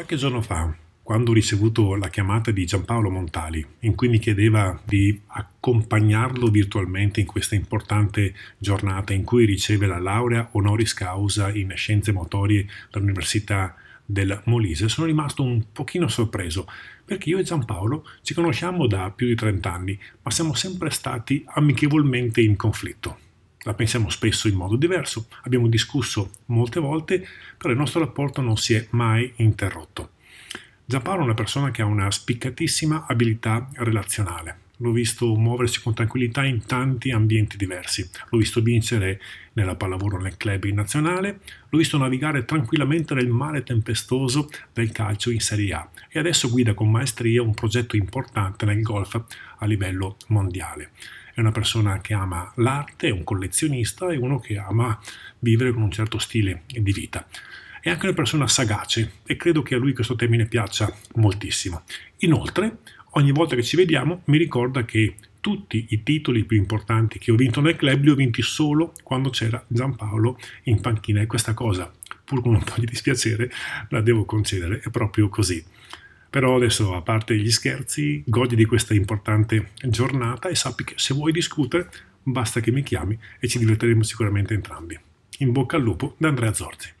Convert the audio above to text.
Qualche giorno fa, quando ho ricevuto la chiamata di Giampaolo Montali, in cui mi chiedeva di accompagnarlo virtualmente in questa importante giornata in cui riceve la laurea honoris causa in scienze motorie dall'Università del Molise, sono rimasto un pochino sorpreso perché io e Giampaolo ci conosciamo da più di 30 anni, ma siamo sempre stati amichevolmente in conflitto la pensiamo spesso in modo diverso, abbiamo discusso molte volte, però il nostro rapporto non si è mai interrotto. Giampaolo è una persona che ha una spiccatissima abilità relazionale, l'ho visto muoversi con tranquillità in tanti ambienti diversi, l'ho visto vincere nella pallavolo nel club in nazionale, l'ho visto navigare tranquillamente nel mare tempestoso del calcio in Serie A e adesso guida con maestria un progetto importante nel golf a livello mondiale. È una persona che ama l'arte, è un collezionista e uno che ama vivere con un certo stile di vita è anche una persona sagace e credo che a lui questo termine piaccia moltissimo. Inoltre, ogni volta che ci vediamo mi ricorda che tutti i titoli più importanti che ho vinto nel club li ho vinti solo quando c'era Giampaolo in panchina e questa cosa, pur con un po' di dispiacere, la devo concedere, è proprio così. Però adesso, a parte gli scherzi, godi di questa importante giornata e sappi che se vuoi discutere basta che mi chiami e ci divertiremo sicuramente entrambi. In bocca al lupo da Andrea Zorzi.